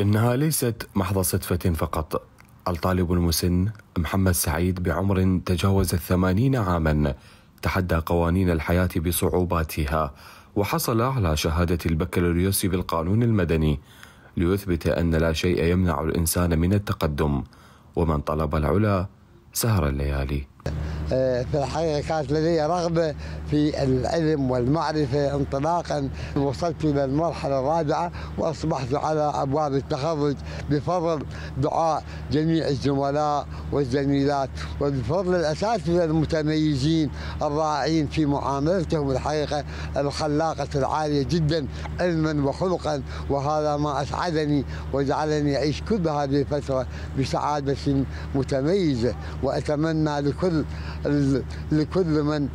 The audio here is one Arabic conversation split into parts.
إنها ليست محض صدفة فقط الطالب المسن محمد سعيد بعمر تجاوز الثمانين عاما تحدى قوانين الحياة بصعوباتها وحصل على شهادة البكالوريوس بالقانون المدني ليثبت أن لا شيء يمنع الإنسان من التقدم ومن طلب العلا سهر الليالي في الحقيقة كانت لدي رغبة في العلم والمعرفة انطلاقا وصلت إلى المرحلة الرابعة وأصبحت على أبواب التخرج بفضل دعاء جميع الزملاء والزميلات وبفضل من المتميزين الرائعين في معاملتهم الحقيقة الخلاقة العالية جدا علما وخلقا وهذا ما أسعدني وجعلني أعيش كل هذه الفترة بسعادة متميزة وأتمنى لكل لكل من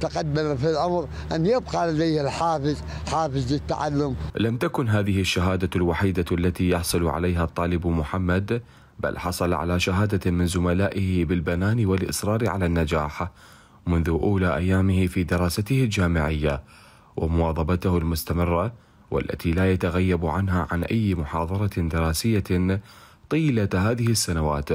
تقدم في الأمر أن يبقى لديه الحافز حافز للتعلم لم تكن هذه الشهادة الوحيدة التي يحصل عليها الطالب محمد بل حصل على شهادة من زملائه بالبنان والإصرار على النجاح منذ أولى أيامه في دراسته الجامعية ومواظبته المستمرة والتي لا يتغيب عنها عن أي محاضرة دراسية طيلة هذه السنوات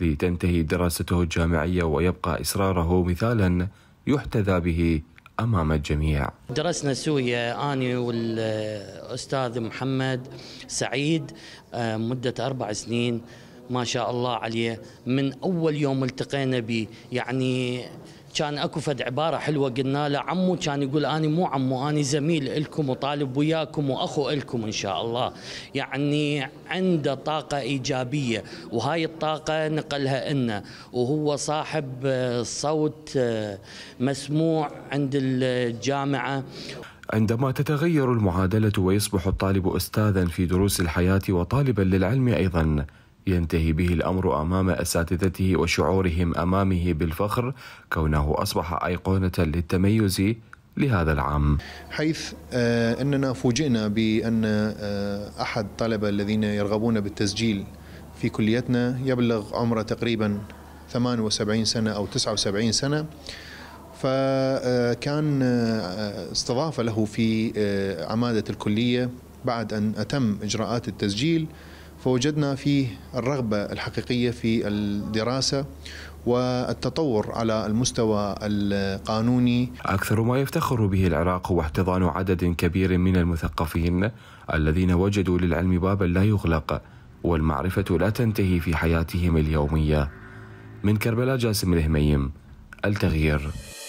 لتنتهي دراسته الجامعية ويبقى إصراره مثالا يحتذى به امام الجميع. درسنا سويا اني والاستاذ محمد سعيد آه، مده اربع سنين ما شاء الله عليه من اول يوم التقينا به يعني كان اكو فد عباره حلوه قلنا له عمو كان يقول اني مو عمو اني زميل الكم وطالب وياكم واخو الكم ان شاء الله يعني عنده طاقه ايجابيه وهاي الطاقه نقلها لنا وهو صاحب صوت مسموع عند الجامعه عندما تتغير المعادله ويصبح الطالب استاذا في دروس الحياه وطالبا للعلم ايضا ينتهي به الأمر أمام أساتذته وشعورهم أمامه بالفخر كونه أصبح أيقونة للتميز لهذا العام حيث آه، أننا فوجئنا بأن آه، أحد الطلبة الذين يرغبون بالتسجيل في كليتنا يبلغ عمره تقريبا 78 سنة أو 79 سنة فكان آه، استضافة له في عمادة الكلية بعد أن أتم إجراءات التسجيل فوجدنا فيه الرغبة الحقيقية في الدراسة والتطور على المستوى القانوني أكثر ما يفتخر به العراق هو احتضان عدد كبير من المثقفين الذين وجدوا للعلم بابا لا يغلق والمعرفة لا تنتهي في حياتهم اليومية من كربلاء جاسم الهميم التغيير